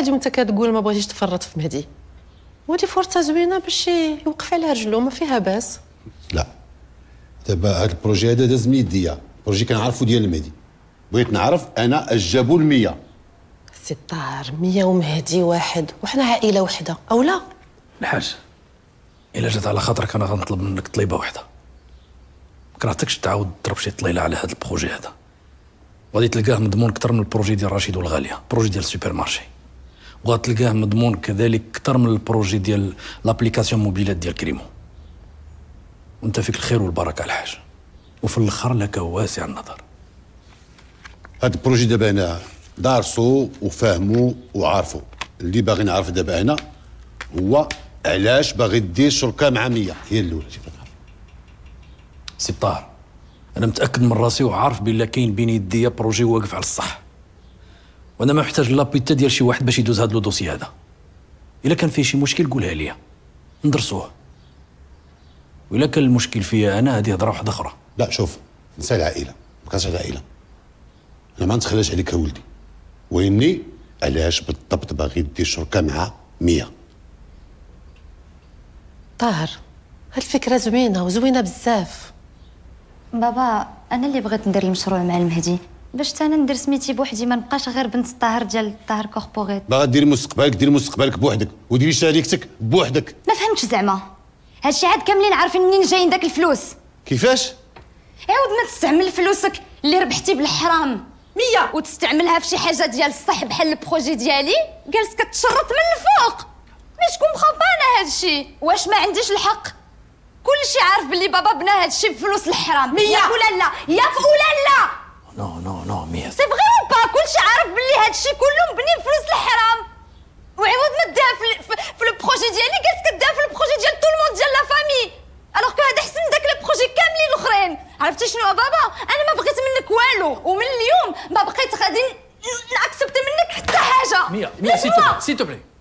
هادي وانت كتقول ما بغيتيش تفرط في مهدي ودي فرصه زوينه باش يوقف على رجلو ما فيها باس لا دابا هاد البروجي هذا داز من يديا بروجي كنعرفو ديال مهدي بغيت نعرف انا الجابو المية سي الطاهر مية ومهدي واحد وحنا عائله وحده او لا الحاج الا جات على خاطرك انا غنطلب منك طليبه وحده مكرهتكش تعاود تضرب شي طليله على هاد البروجي هذا غادي تلقاه مضمون اكثر من البروجي ديال رشيد والغاليه بروجي ديال السوبر مارشي وغتلقاه مضمون كذلك اكثر من البروجي ديال لابليكاسيون موبيلات ديال كريمو وانت فيك الخير والبركه الحاج وفي الاخر لك واسع النظر هاد البروجي دابا هنا دارسو وفاهمو وعارفو اللي باغي نعرف دابا هنا هو علاش باغي دير شركه مع مية هي الاولى سي طاهر انا متاكد من راسي وعارف بلي كاين بين يديا بروجي واقف على الصح وانا ما محتاج لابوي حتى ديال شي واحد باش يدوز هذا لو دوسي هذا الا كان فيه شي مشكل قولها ليا ندرسوه والا كان المشكل فيا انا هذه هضره واحده اخرى لا شوف نسى العائله ما كانش العائله انا ما نتخلاش عليك يا ولدي ويني علاش بالضبط باغي دير شركه مع مية طاهر هالفكره زوينه وزوينه بزاف بابا انا اللي بغيت ندير المشروع مع المهدي باش حتى انا ندير سميتي بوحدي ما نبقاش غير بنت الطاهر ديال الطاهر كوربوريت باغا دير مستقبلك دير مستقبلك بوحدك وديري شريكتك بوحدك ما فهمتش زعما هادشي عاد كاملين عارفين منين جايين داك الفلوس كيفاش عاود ما تستعمل فلوسك اللي ربحتي بالحرام مية وتستعملها في شي حاجه ديال الصح بحال البروجي ديالي جالس كتشرط من الفوق مي شكون بخبا انا هادشي واش ما عنديش الحق كلشي عارف بلي بابا بنا هادشي بفلوس الحرام مية يا فلان لا يا ولا لا نو نو نو مير سي فغي با كلشي عارف بلي هادشي كله مبني بفلوس الحرام وعوض ما داها في لو بروجي ديالي قالت كداها في البروجي ديال طول مون ديال لا فامي الوغ كو هذا احسن من داك لو بروجي كاملين الاخرين عرفتي شنو بابا انا ما بغيت منك والو ومن اليوم ما بقيت غادي ناكسبت منك حتى حاجه ميا ميا سي سيتو بلي